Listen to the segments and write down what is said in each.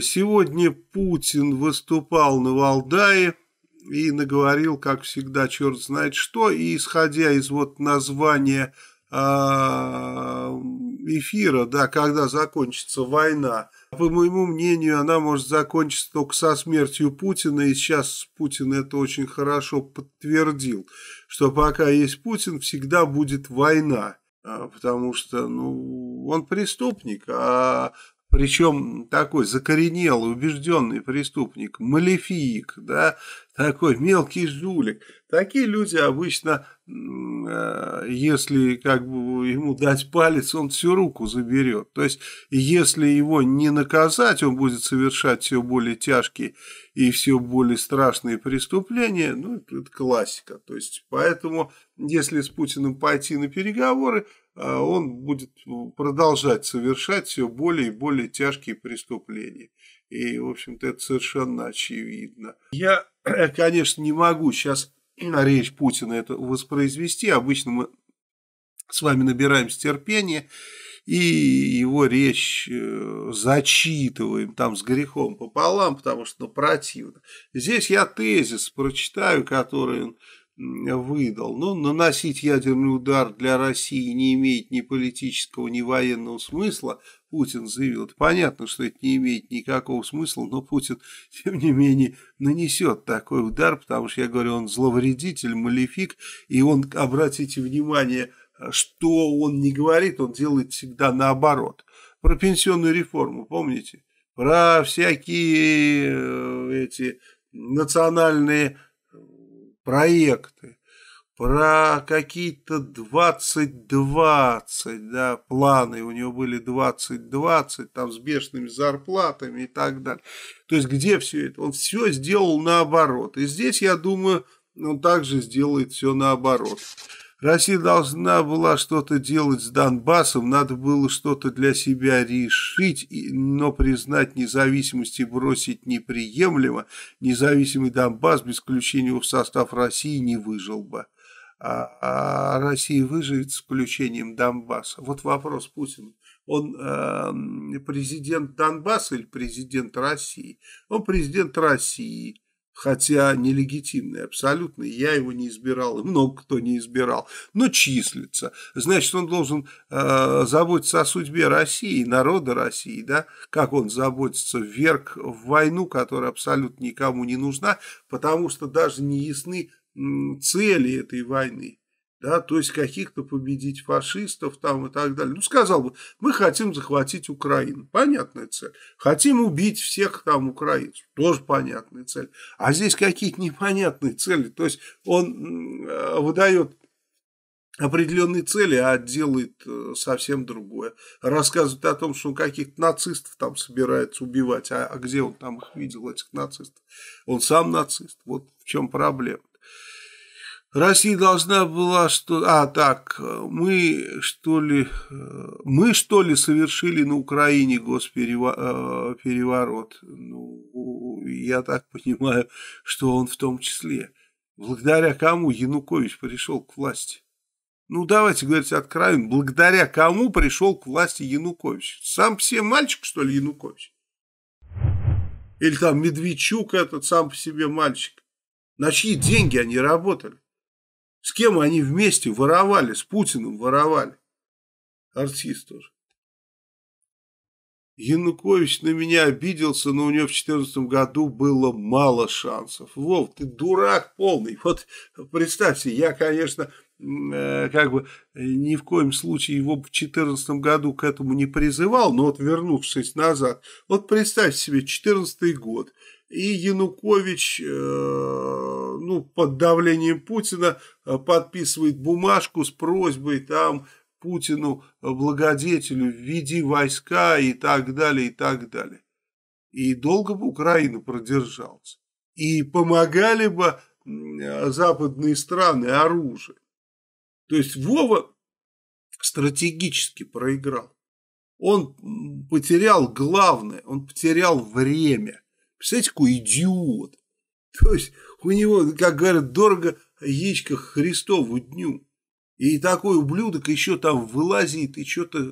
Сегодня Путин выступал на Валдае и наговорил, как всегда, черт знает что, и исходя из вот названия а, эфира, да, когда закончится война. По моему мнению, она может закончиться только со смертью Путина, и сейчас Путин это очень хорошо подтвердил, что пока есть Путин, всегда будет война, а, потому что, ну, он преступник, а причем такой закоренелый, убежденный преступник, малефиик, да, такой мелкий жулик. Такие люди обычно, э, если как бы ему дать палец, он всю руку заберет. То есть, если его не наказать, он будет совершать все более тяжкие и все более страшные преступления. Ну, это классика. То есть, поэтому, если с Путиным пойти на переговоры, э, он будет продолжать совершать все более и более тяжкие преступления. И, в общем-то, это совершенно очевидно. Я, конечно, не могу сейчас на речь Путина это воспроизвести. Обычно мы с вами набираем терпения и его речь э, зачитываем там с грехом пополам, потому что ну, противно. Здесь я тезис прочитаю, который он выдал. Но ну, наносить ядерный удар для России не имеет ни политического, ни военного смысла, Путин заявил. Это понятно, что это не имеет никакого смысла, но Путин, тем не менее, нанесет такой удар, потому что, я говорю, он зловредитель, малефик, и он, обратите внимание, что он не говорит, он делает всегда наоборот. Про пенсионную реформу, помните? Про всякие э, эти национальные проекты, про какие-то 20-20, да, планы у него были 20-20, там с бешеными зарплатами и так далее. То есть где все это? Он все сделал наоборот. И здесь, я думаю, он также сделает все наоборот. Россия должна была что-то делать с Донбассом, надо было что-то для себя решить, но признать независимость и бросить неприемлемо. Независимый Донбасс без включения в состав России не выжил бы. А, а Россия выживет с включением Донбасса? Вот вопрос Путину. Он э, президент Донбасса или президент России? Он президент России хотя нелегитимный абсолютно, я его не избирал, и много кто не избирал, но числится. Значит, он должен э, заботиться о судьбе России, народа России, да, как он заботится вверх в войну, которая абсолютно никому не нужна, потому что даже не ясны цели этой войны да, то есть каких-то победить фашистов там и так далее. Ну, сказал бы, мы хотим захватить Украину, понятная цель. Хотим убить всех там украинцев, тоже понятная цель. А здесь какие-то непонятные цели, то есть он э, выдает определенные цели, а делает э, совсем другое. Рассказывает о том, что он каких-то нацистов там собирается убивать, а, а где он там их видел, этих нацистов? Он сам нацист, вот в чем проблема. Россия должна была что... А, так, мы что ли... Мы что ли совершили на Украине госпереворот? Э, ну, я так понимаю, что он в том числе. Благодаря кому Янукович пришел к власти? Ну, давайте говорить откровенно, благодаря кому пришел к власти Янукович? Сам себе мальчик, что ли, Янукович? Или там Медведчук этот сам по себе мальчик? На чьи деньги они работали? С кем они вместе воровали? С Путиным воровали. Артист тоже. Янукович на меня обиделся, но у него в 2014 году было мало шансов. Вов, ты дурак полный. Вот представьте, я, конечно, э, как бы э, ни в коем случае его в 2014 году к этому не призывал, но вот вернувшись назад, вот представьте себе 2014 год, и Янукович, э, под давлением Путина э, подписывает бумажку с просьбой там Путину, э, благодетелю, введи войска и так далее, и так далее. И долго бы Украина продержалась. И помогали бы э, западные страны оружие То есть Вова стратегически проиграл. Он потерял главное, он потерял время. Представляете, какой идиот. То есть у него, как говорят, дорого яичко Христову дню. И такой ублюдок еще там вылазит и что-то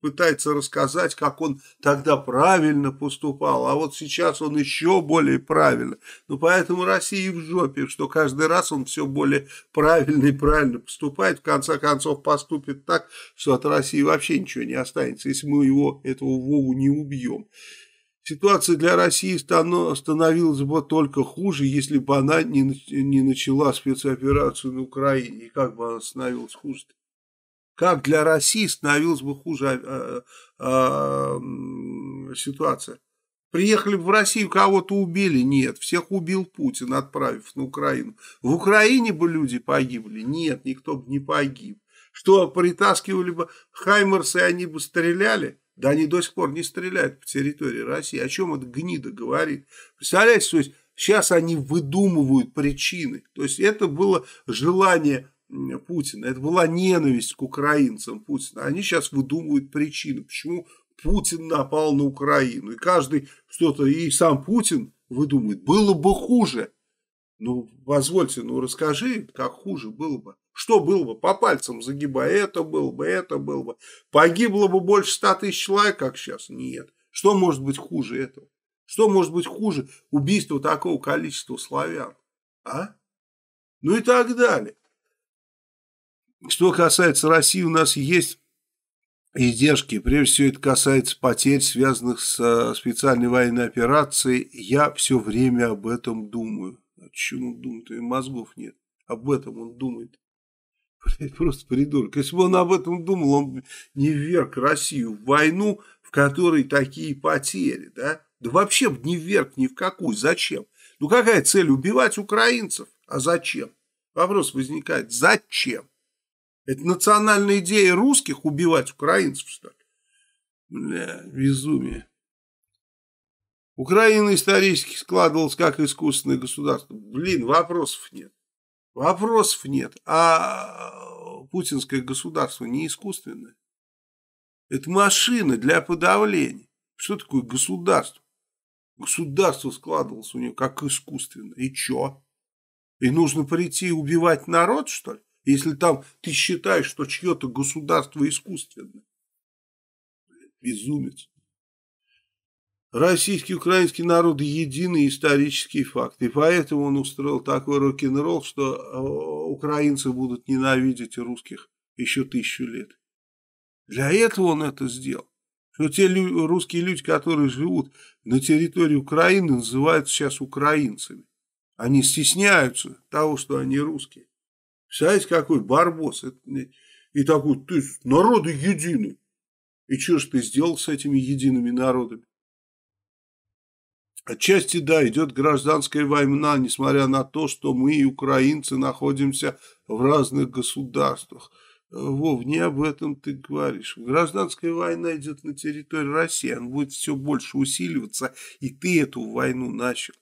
пытается рассказать, как он тогда правильно поступал, а вот сейчас он еще более правильно. Ну, поэтому Россия в жопе, что каждый раз он все более правильно и правильно поступает, в конце концов поступит так, что от России вообще ничего не останется, если мы его, этого Вову, не убьем. Ситуация для России становилась бы только хуже, если бы она не, не начала спецоперацию на Украине. И как бы она становилась хуже? Как для России становилась бы хуже а, а, а, ситуация? Приехали бы в Россию, кого-то убили? Нет. Всех убил Путин, отправив на Украину. В Украине бы люди погибли? Нет, никто бы не погиб. Что, притаскивали бы Хаймерсы, и они бы стреляли? Да они до сих пор не стреляют по территории России. О чем это гнида говорит? Представляете, то есть сейчас они выдумывают причины. То есть это было желание Путина, это была ненависть к украинцам Путина. Они сейчас выдумывают причины, почему Путин напал на Украину. И каждый что-то, и сам Путин выдумывает. Было бы хуже. Ну, позвольте, ну расскажи, как хуже было бы. Что было бы? По пальцам загибая, это было бы, это было бы. Погибло бы больше ста тысяч человек, как сейчас? Нет. Что может быть хуже этого? Что может быть хуже убийства такого количества славян? А? Ну и так далее. Что касается России, у нас есть издержки. Прежде всего, это касается потерь, связанных с специальной военной операцией. Я все время об этом думаю. Почему а чем он думает? И мозгов нет. Об этом он думает. Просто придурок. Если бы он об этом думал, он не вверг Россию в войну, в которой такие потери, да? Да вообще не вверг ни в какую. Зачем? Ну какая цель? Убивать украинцев? А зачем? Вопрос возникает. Зачем? Это национальная идея русских убивать украинцев, что ли? Бля, безумие. Украина исторически складывалась как искусственное государство. Блин, вопросов нет. Вопросов нет. А, а путинское государство не искусственное. Это машина для подавления. Что такое государство? Государство складывалось у него как искусственно. И чё? И нужно прийти и убивать народ, что ли? Если там ты считаешь, что чье-то государство искусственно. Безумец. Российский и украинский народ единый исторический факт. И поэтому он устроил такой рок-н-ролл, что э, украинцы будут ненавидеть русских еще тысячу лет. Для этого он это сделал. Что те лю русские люди, которые живут на территории Украины, называются сейчас украинцами. Они стесняются того, что они русские. Представляете, какой барбос. И такой, ты народы едины. И что же ты сделал с этими едиными народами? Отчасти, да, идет гражданская война, несмотря на то, что мы, украинцы, находимся в разных государствах. Э, Вов, не об этом ты говоришь. Гражданская война идет на территории России, она будет все больше усиливаться, и ты эту войну начал.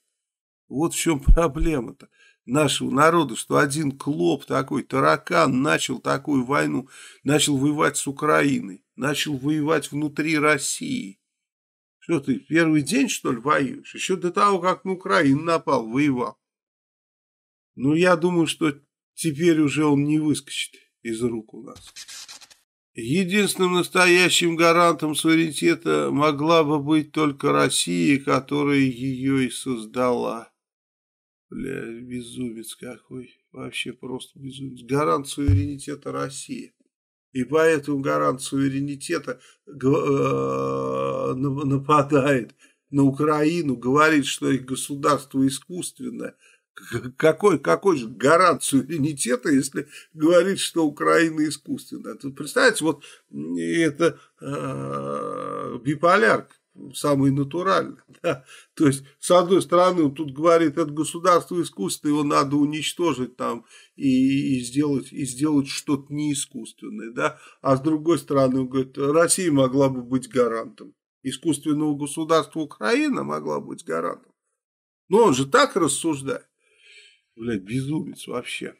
Вот в чем проблема-то нашего народа, что один клоп такой, таракан, начал такую войну, начал воевать с Украиной, начал воевать внутри России. Что ты, первый день, что ли, воюешь? Еще до того, как на Украину напал, воевал. Ну, я думаю, что теперь уже он не выскочит из рук у нас. Единственным настоящим гарантом суверенитета могла бы быть только Россия, которая ее и создала. Бля, безумец какой. Вообще просто безумец. Гарант суверенитета России. И поэтому гарант суверенитета э, нападает на Украину, говорит, что их государство искусственное, какой, какой же гарант суверенитета, если говорит, что Украина искусственная? Тут, представьте, вот это э, биполярка самый натуральный. Да? То есть, с одной стороны, он тут говорит, это государство искусственное, его надо уничтожить там и, и сделать, и сделать что-то неискусственное. Да? А с другой стороны, он говорит, Россия могла бы быть гарантом искусственного государства Украина могла быть гарантом. Но он же так рассуждает. Блядь, безумец вообще.